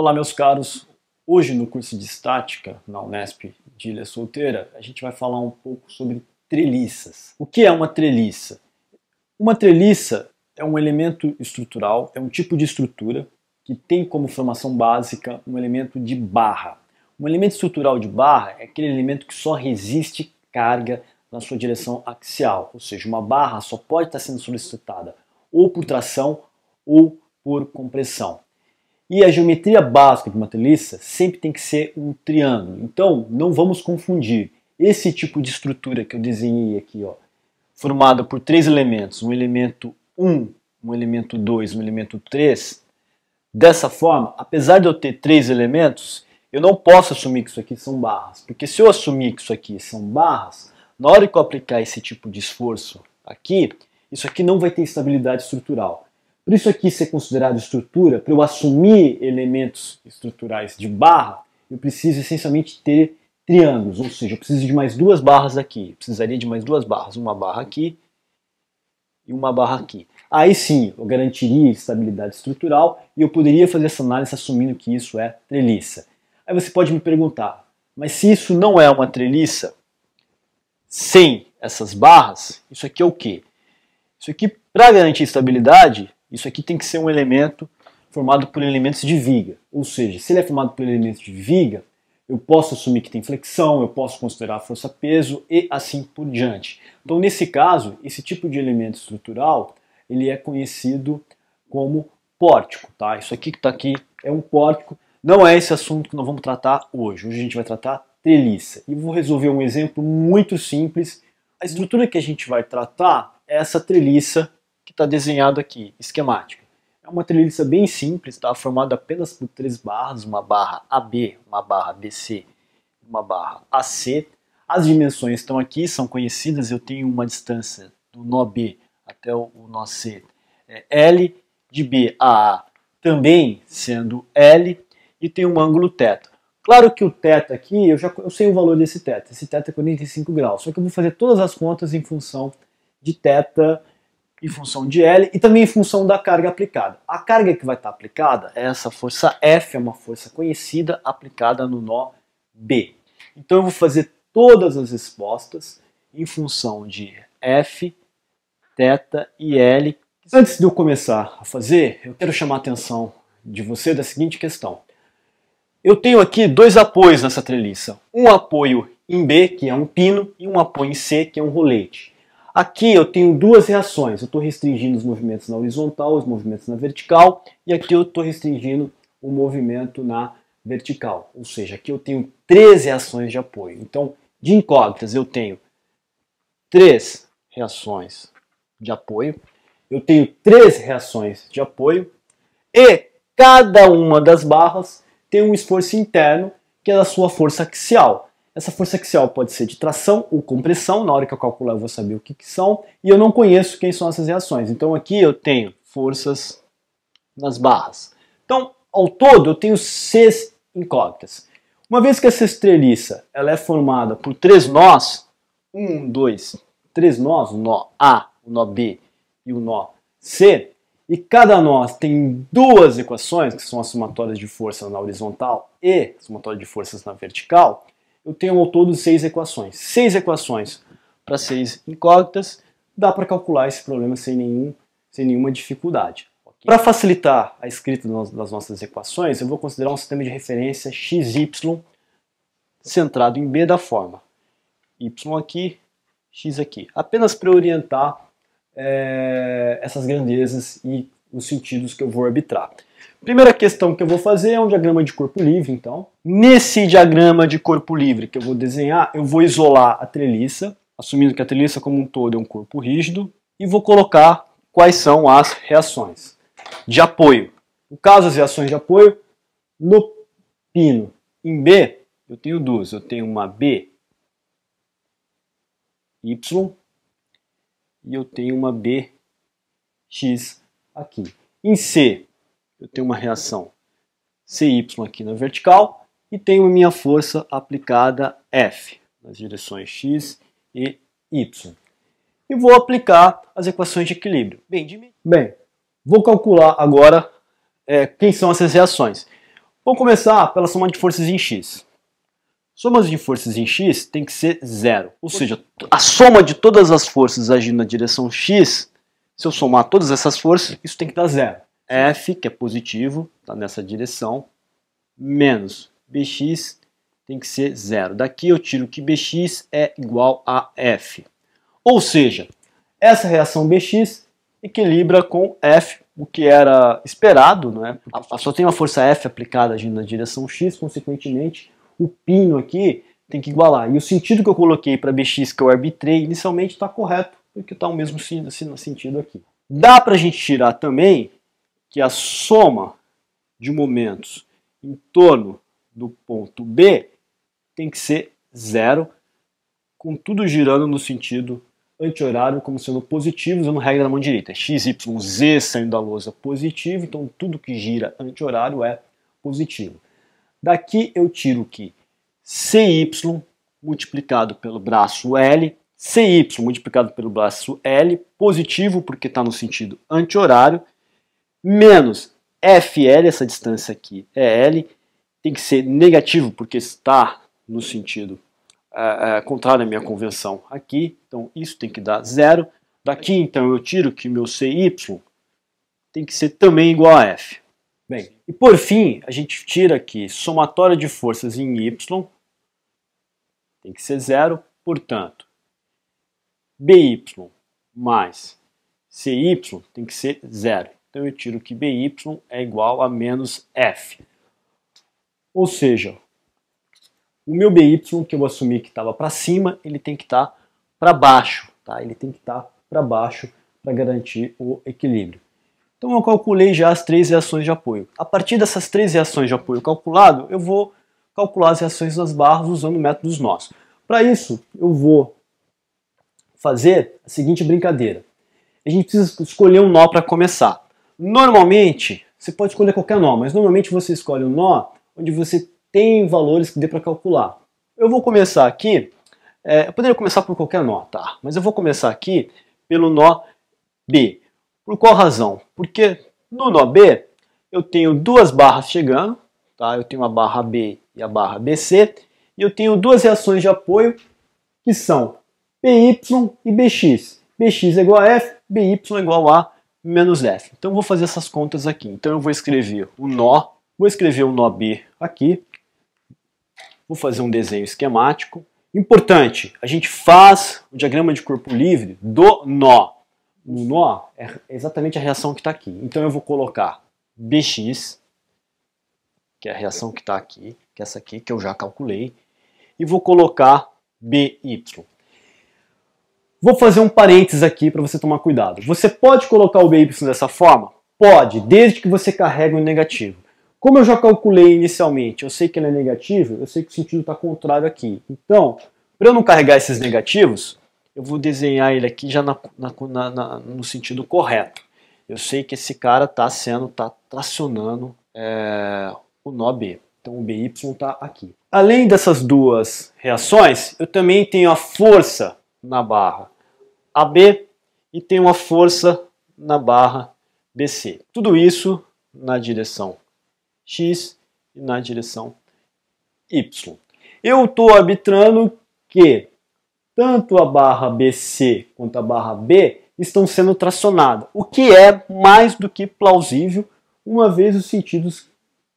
Olá, meus caros. Hoje no curso de Estática na Unesp de Ilha Solteira, a gente vai falar um pouco sobre treliças. O que é uma treliça? Uma treliça é um elemento estrutural, é um tipo de estrutura que tem como formação básica um elemento de barra. Um elemento estrutural de barra é aquele elemento que só resiste carga na sua direção axial, ou seja, uma barra só pode estar sendo solicitada ou por tração ou por compressão. E a geometria básica de uma treliça sempre tem que ser um triângulo. Então, não vamos confundir. Esse tipo de estrutura que eu desenhei aqui, ó, formada por três elementos, um elemento 1, um elemento 2, um elemento 3, dessa forma, apesar de eu ter três elementos, eu não posso assumir que isso aqui são barras, porque se eu assumir que isso aqui são barras, na hora que eu aplicar esse tipo de esforço aqui, isso aqui não vai ter estabilidade estrutural. Por isso aqui ser considerado estrutura, para eu assumir elementos estruturais de barra, eu preciso essencialmente ter triângulos, ou seja, eu preciso de mais duas barras aqui, eu precisaria de mais duas barras, uma barra aqui e uma barra aqui. Aí sim, eu garantiria estabilidade estrutural e eu poderia fazer essa análise assumindo que isso é treliça. Aí você pode me perguntar, mas se isso não é uma treliça, sem essas barras, isso aqui é o quê? Isso aqui, para garantir estabilidade, isso aqui tem que ser um elemento formado por elementos de viga. Ou seja, se ele é formado por elementos de viga, eu posso assumir que tem flexão, eu posso considerar a força-peso e assim por diante. Então, nesse caso, esse tipo de elemento estrutural ele é conhecido como pórtico. Tá? Isso aqui que está aqui é um pórtico. Não é esse assunto que nós vamos tratar hoje. Hoje a gente vai tratar treliça. E vou resolver um exemplo muito simples. A estrutura que a gente vai tratar é essa treliça está desenhado aqui, esquemático É uma treliça bem simples, tá? formada apenas por três barras, uma barra AB, uma barra BC, uma barra AC. As dimensões estão aqui, são conhecidas, eu tenho uma distância do nó B até o, nó C, é L, de B a A também sendo L, e tem um ângulo θ. Claro que o θ aqui, eu já eu sei o valor desse θ, esse θ é 45 graus, só que eu vou fazer todas as contas em função de θ em função de L e também em função da carga aplicada. A carga que vai estar aplicada é essa força F, é uma força conhecida aplicada no nó B. Então eu vou fazer todas as respostas em função de F, θ e L. Antes de eu começar a fazer, eu quero chamar a atenção de você da seguinte questão. Eu tenho aqui dois apoios nessa treliça. Um apoio em B, que é um pino, e um apoio em C, que é um rolete. Aqui eu tenho duas reações. Eu estou restringindo os movimentos na horizontal, os movimentos na vertical, e aqui eu estou restringindo o movimento na vertical. Ou seja, aqui eu tenho três reações de apoio. Então, de incógnitas, eu tenho três reações de apoio. Eu tenho três reações de apoio e cada uma das barras tem um esforço interno que é a sua força axial. Essa força axial pode ser de tração ou compressão, na hora que eu calcular eu vou saber o que, que são, e eu não conheço quem são essas reações. Então aqui eu tenho forças nas barras. Então, ao todo, eu tenho seis incógnitas. Uma vez que essa estreliça ela é formada por três nós, um, dois, três nós, o nó A, o nó B e o nó C, e cada nó tem duas equações, que são as somatórias de forças na horizontal e a somatória de forças na vertical, eu tenho ao todo seis equações. Seis equações para seis incógnitas, dá para calcular esse problema sem, nenhum, sem nenhuma dificuldade. Para facilitar a escrita das nossas equações, eu vou considerar um sistema de referência xy centrado em B da forma y aqui, x aqui. Apenas para orientar é, essas grandezas e os sentidos que eu vou arbitrar. Primeira questão que eu vou fazer é um diagrama de corpo livre, então. Nesse diagrama de corpo livre que eu vou desenhar, eu vou isolar a treliça, assumindo que a treliça como um todo é um corpo rígido, e vou colocar quais são as reações de apoio. No caso, as reações de apoio no pino. Em B, eu tenho duas. Eu tenho uma B Y e eu tenho uma B X aqui. Em C, eu tenho uma reação CY aqui na vertical e tenho a minha força aplicada F nas direções X e Y. E vou aplicar as equações de equilíbrio. Bem, de... Bem vou calcular agora é, quem são essas reações. Vou começar pela soma de forças em X. Somas de forças em X tem que ser zero. Ou seja, a soma de todas as forças agindo na direção X, se eu somar todas essas forças, isso tem que dar zero f, que é positivo, está nessa direção, menos bx tem que ser zero. Daqui eu tiro que bx é igual a f. Ou seja, essa reação bx equilibra com f, o que era esperado, né? só tem uma força f aplicada agindo na direção x, consequentemente o pino aqui tem que igualar. E o sentido que eu coloquei para bx que eu arbitrei inicialmente está correto, porque está o mesmo sentido aqui. Dá para a gente tirar também que a soma de momentos em torno do ponto B tem que ser zero, com tudo girando no sentido anti-horário como sendo positivos, usando regra da mão direita. X, Y, Z saindo da lousa positivo, então tudo que gira anti-horário é positivo. Daqui eu tiro que CY multiplicado pelo braço L, CY multiplicado pelo braço L, positivo porque está no sentido anti-horário, menos FL, essa distância aqui é L, tem que ser negativo, porque está no sentido é, é, contrário à minha convenção aqui, então isso tem que dar zero. Daqui, então, eu tiro que meu CY tem que ser também igual a F. Bem, e por fim, a gente tira aqui somatória de forças em Y, tem que ser zero, portanto, BY mais CY tem que ser zero. Então eu tiro que BY é igual a menos F. Ou seja, o meu BY que eu assumi que estava para cima, ele tem que estar tá para baixo. Tá? Ele tem que estar tá para baixo para garantir o equilíbrio. Então eu calculei já as três reações de apoio. A partir dessas três reações de apoio calculado, eu vou calcular as reações das barras usando o método dos nós. Para isso, eu vou fazer a seguinte brincadeira. A gente precisa escolher um nó para começar. Normalmente, você pode escolher qualquer nó, mas normalmente você escolhe um nó onde você tem valores que dê para calcular. Eu vou começar aqui, é, eu poderia começar por qualquer nó, tá? Mas eu vou começar aqui pelo nó B. Por qual razão? Porque no nó B eu tenho duas barras chegando, tá? Eu tenho a barra B e a barra BC, e eu tenho duas reações de apoio que são PY e BX. BX é igual a F, BY é igual a menos f. Então vou fazer essas contas aqui. Então eu vou escrever o nó, vou escrever o nó b aqui, vou fazer um desenho esquemático. Importante, a gente faz o diagrama de corpo livre do nó. O nó é exatamente a reação que está aqui. Então eu vou colocar bx, que é a reação que está aqui, que é essa aqui que eu já calculei, e vou colocar by. Vou fazer um parênteses aqui para você tomar cuidado. Você pode colocar o BY dessa forma? Pode, desde que você carregue o negativo. Como eu já calculei inicialmente, eu sei que ele é negativo, eu sei que o sentido está contrário aqui. Então, para eu não carregar esses negativos, eu vou desenhar ele aqui já na, na, na, no sentido correto. Eu sei que esse cara está sendo, está tracionando é, o nó B. Então o BY está aqui. Além dessas duas reações, eu também tenho a força na barra AB e tem uma força na barra BC. Tudo isso na direção X e na direção Y. Eu estou arbitrando que tanto a barra BC quanto a barra B estão sendo tracionadas, o que é mais do que plausível, uma vez os sentidos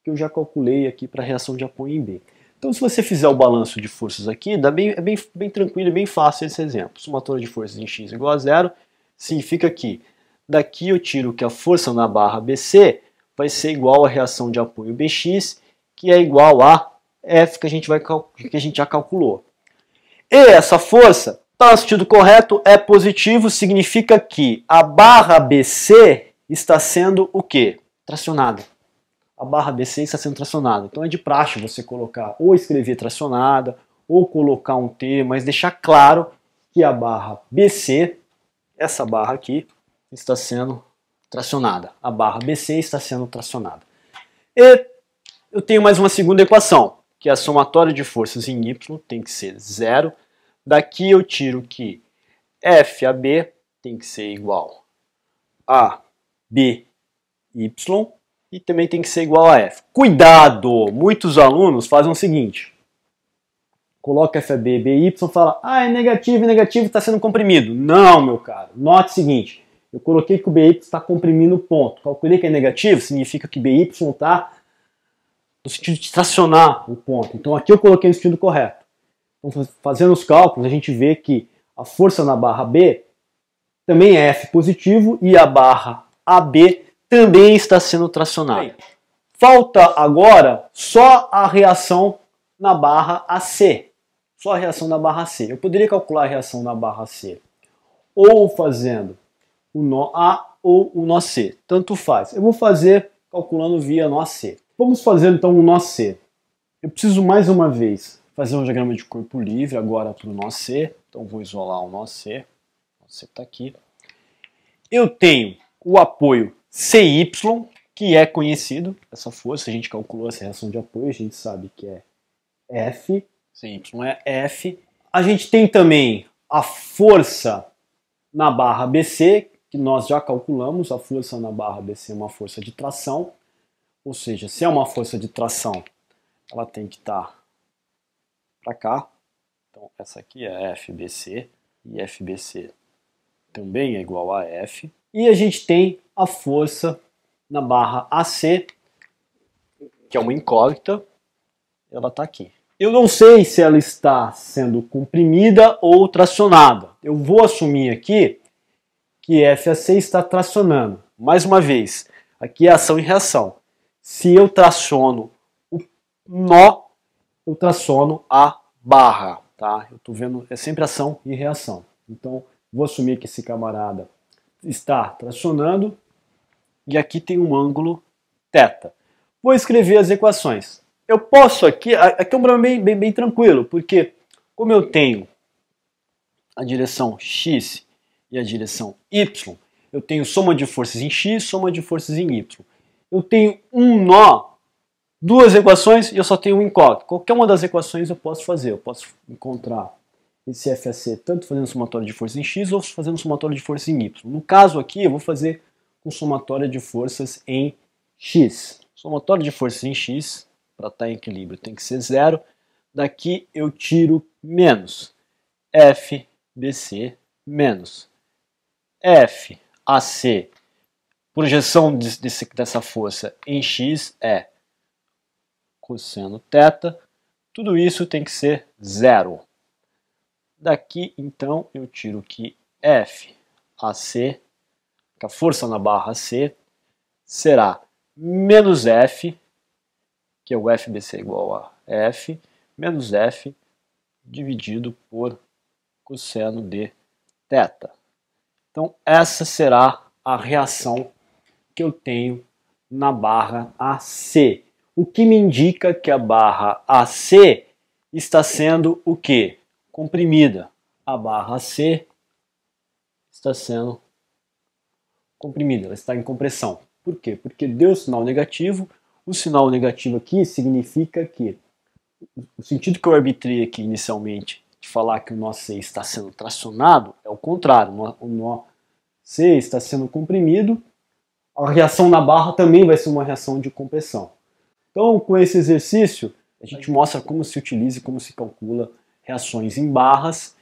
que eu já calculei aqui para a reação de apoio em B. Então, se você fizer o balanço de forças aqui, dá bem, é bem, bem tranquilo e bem fácil esse exemplo. Somatório de forças em x igual a zero significa que daqui eu tiro que a força na barra BC vai ser igual à reação de apoio BX, que é igual a F que a gente, vai, que a gente já calculou. E essa força, está no sentido correto, é positivo, significa que a barra BC está sendo o quê? Tracionada a barra BC está sendo tracionada. Então é de praxe você colocar ou escrever tracionada ou colocar um T, mas deixar claro que a barra BC, essa barra aqui, está sendo tracionada. A barra BC está sendo tracionada. E eu tenho mais uma segunda equação, que é a somatória de forças em Y tem que ser zero. Daqui eu tiro que FAB tem que ser igual a BY e também tem que ser igual a F. Cuidado! Muitos alunos fazem o seguinte: coloca FB, BY e fala, ah, é negativo, é negativo, está sendo comprimido. Não, meu caro. Note o seguinte: eu coloquei que o BY está comprimindo o ponto. Calculei que é negativo, significa que BY está no sentido de tracionar o ponto. Então aqui eu coloquei no sentido correto. Então, fazendo os cálculos, a gente vê que a força na barra B também é F positivo e a barra AB também está sendo tracionado. Falta agora só a reação na barra AC. Só a reação na barra AC. Eu poderia calcular a reação na barra AC ou fazendo o nó A ou o nó C. Tanto faz. Eu vou fazer calculando via nó C. Vamos fazer então o nó C. Eu preciso mais uma vez fazer um diagrama de corpo livre agora para o nó C. Então vou isolar o nó C. O nó C está aqui. Eu tenho o apoio CY, que é conhecido, essa força, a gente calculou essa reação de apoio, a gente sabe que é F, CY é F. A gente tem também a força na barra BC, que nós já calculamos, a força na barra BC é uma força de tração, ou seja, se é uma força de tração, ela tem que estar tá para cá. Então essa aqui é FBC, e FBC também é igual a F. E a gente tem a força na barra AC, que é uma incógnita, ela está aqui. Eu não sei se ela está sendo comprimida ou tracionada. Eu vou assumir aqui que FAC está tracionando. Mais uma vez, aqui é ação e reação. Se eu traciono o nó, eu traciono a barra. Tá? Eu estou vendo, é sempre ação e reação. Então, vou assumir que esse camarada está tracionando e aqui tem um ângulo θ. Vou escrever as equações. Eu posso aqui, aqui é um problema bem, bem, bem tranquilo, porque como eu tenho a direção x e a direção y, eu tenho soma de forças em x, soma de forças em y. Eu tenho um nó, duas equações e eu só tenho um incógnito. Qualquer uma das equações eu posso fazer, eu posso encontrar esse FAC tanto fazendo somatório de força em X ou fazendo somatório de força em Y. No caso aqui, eu vou fazer com somatório de forças em X. Somatório de forças em X, para estar tá em equilíbrio, tem que ser zero. Daqui eu tiro menos. FBC menos. FAC, projeção desse, dessa força em X é cosseno θ. Tudo isso tem que ser zero. Daqui, então, eu tiro que F que a força na barra AC, será menos F, que é o FBC igual a F, menos F dividido por cosseno de θ. Então, essa será a reação que eu tenho na barra AC. O que me indica que a barra AC está sendo o quê? comprimida. A barra C está sendo comprimida, ela está em compressão. Por quê? Porque deu sinal negativo. O sinal negativo aqui significa que o sentido que eu arbitrei aqui inicialmente de falar que o nó C está sendo tracionado é o contrário. O nó C está sendo comprimido. A reação na barra também vai ser uma reação de compressão. Então, com esse exercício, a gente mostra como se utiliza e como se calcula reações em barras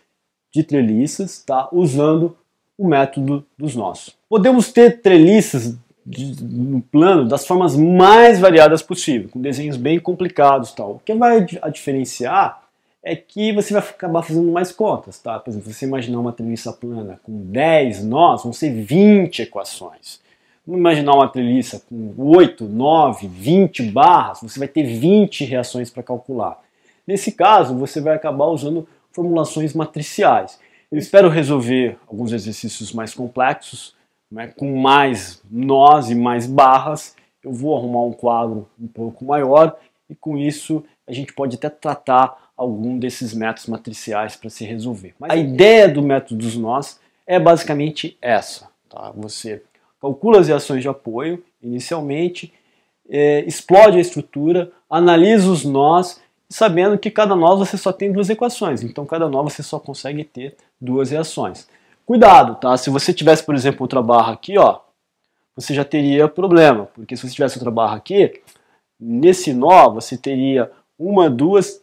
de treliças, tá? usando o método dos nós. Podemos ter treliças de, no plano das formas mais variadas possível, com desenhos bem complicados tal. O que vai a diferenciar é que você vai acabar fazendo mais contas, tá? Por exemplo, você imaginar uma treliça plana com 10 nós, vão ser 20 equações. Vamos imaginar uma treliça com 8, 9, 20 barras, você vai ter 20 reações para calcular. Nesse caso, você vai acabar usando formulações matriciais. Eu espero resolver alguns exercícios mais complexos, né? com mais nós e mais barras. Eu vou arrumar um quadro um pouco maior e com isso a gente pode até tratar algum desses métodos matriciais para se resolver. Mas a ideia do método dos nós é basicamente essa. Tá? Você calcula as reações de apoio inicialmente, eh, explode a estrutura, analisa os nós sabendo que cada nó você só tem duas equações, então cada nó você só consegue ter duas reações. Cuidado, tá? Se você tivesse, por exemplo, outra barra aqui, ó, você já teria problema, porque se você tivesse outra barra aqui, nesse nó você teria uma, duas,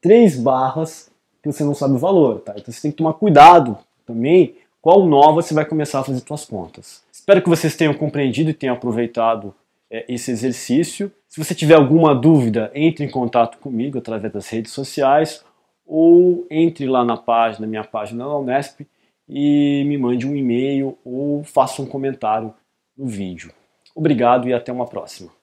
três barras que você não sabe o valor, tá? Então você tem que tomar cuidado também qual nó você vai começar a fazer suas contas. Espero que vocês tenham compreendido e tenham aproveitado é, esse exercício. Se você tiver alguma dúvida, entre em contato comigo através das redes sociais ou entre lá na página, minha página da Unesp e me mande um e-mail ou faça um comentário no vídeo. Obrigado e até uma próxima.